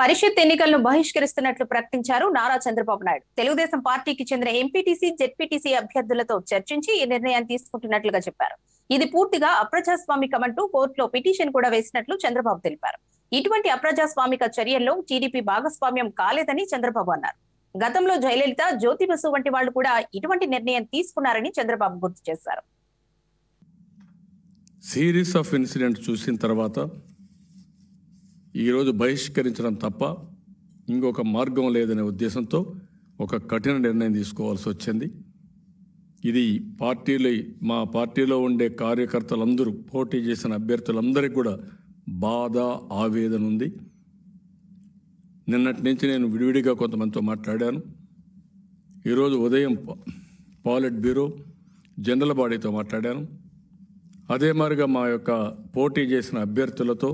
పరిషత్ ఎన్నికలను బహిష్కరిస్తున్నట్లు ప్రకటించారు నారా చంద్రబాబు నాయుడు తెలుగుదేశం పార్టీకి చెందిన ఎంపీటీసీ జెడ్పీటీసీ అభ్యర్థులతో చర్చించి ఈ నిర్ణయాన్ని తీసుకుంటున్నట్లుగా చెప్పారు ఇది పూర్తిగా అప్రజాస్వామికమంటూ కోర్టులో పిటిషన్ కూడా వేసినట్లు చంద్రబాబు తెలిపారు ఇటువంటి అప్రజాస్వామిక చర్యల్లో టీడీపీ భాగస్వామ్యం కాలేదని చంద్రబాబు అన్నారు గతంలో జయలలిత జ్యోతి బసు వంటి వాళ్ళు కూడా ఇటువంటి నిర్ణయం తీసుకున్నారని చంద్రబాబు గుర్తు చేశారు సిరీస్ ఆఫ్ ఇన్సిడెంట్ చూసిన తర్వాత ఈరోజు బహిష్కరించడం తప్ప ఇంకొక మార్గం లేదనే ఉద్దేశంతో ఒక కఠిన నిర్ణయం తీసుకోవాల్సి వచ్చింది ఇది పార్టీలు మా పార్టీలో ఉండే కార్యకర్తలందరూ పోటీ చేసిన అభ్యర్థులందరికీ కూడా బాధ ఆవేదన ఉంది నిన్నటి నుంచి నేను విడివిడిగా కొంతమందితో మాట్లాడాను ఈరోజు ఉదయం పాలిట్ బ్యూరో జనరల్ బాడీతో మాట్లాడాను అదే మాదిరిగా మా యొక్క పోటీ చేసిన అభ్యర్థులతో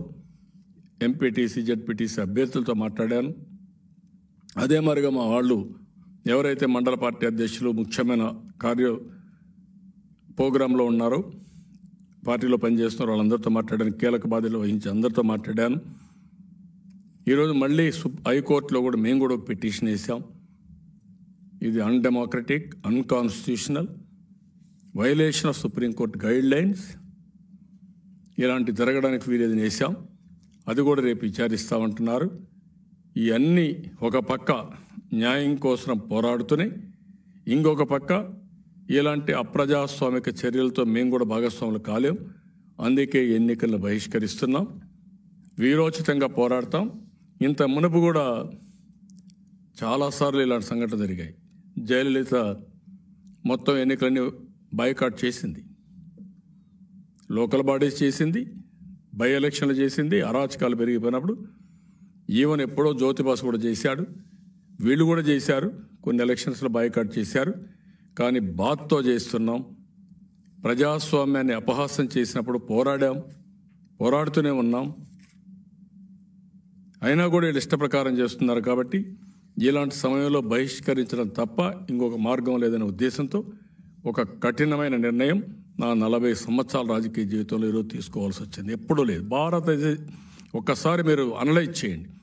ఎంపీటీసీ జడ్పీటీసీ అభ్యర్థులతో మాట్లాడాను అదే మరిగా మా వాళ్ళు ఎవరైతే మండల పార్టీ అధ్యక్షులు ముఖ్యమైన కార్య ప్రోగ్రాంలో ఉన్నారో పార్టీలో పనిచేస్తున్నారు వాళ్ళందరితో మాట్లాడాను కీలక బాధ్యతలు వహించి అందరితో మాట్లాడాను ఈరోజు మళ్ళీ హైకోర్టులో కూడా మేము కూడా పిటిషన్ వేసాం ఇది undemocratic unconstitutional violation of supreme court guidelines ఇలాంటి జరగడానికి వీలేదని వేసాం అది కూడా రేపు విచారిస్తామంటున్నారు ఇవన్నీ ఒక పక్క న్యాయం కోసం పోరాడుతూనే ఇంకొక పక్క ఇలాంటి అప్రజాస్వామిక చర్యలతో మేము కూడా భాగస్వాములు కాలేం అందుకే ఎన్నికలను బహిష్కరిస్తున్నాం వీరోచితంగా పోరాడతాం ఇంత మునుపు కూడా చాలాసార్లు ఇలాంటి సంఘటన జరిగాయి జయలలిత మొత్తం ఎన్నికలన్నీ బైకాట్ చేసింది లోకల్ బాడీస్ చేసింది బై ఎలక్షన్లు చేసింది అరాచకాలు పెరిగిపోయినప్పుడు ఈవెన్ ఎప్పుడో జ్యోతిబాస్ కూడా చేశాడు వీళ్ళు కూడా చేశారు కొన్ని ఎలక్షన్స్లో బైకట్ చేశారు కానీ బాత్తో చేస్తున్నాం ప్రజాస్వామ్యాన్ని అపహాసం చేసినప్పుడు పోరాడాం పోరాడుతూనే ఉన్నాం అయినా కూడా వీళ్ళు ఇష్టప్రకారం చేస్తున్నారు కాబట్టి ఇలాంటి సమయంలో బహిష్కరించడం తప్ప ఇంకొక మార్గం లేదనే ఉద్దేశంతో ఒక కఠినమైన నిర్ణయం నా నలభై సంవత్సరాల రాజకీయ జీవితంలో ఈరోజు తీసుకోవాల్సి వచ్చింది ఎప్పుడూ లేదు భారతదేశ ఒక్కసారి మీరు అనలైజ్ చేయండి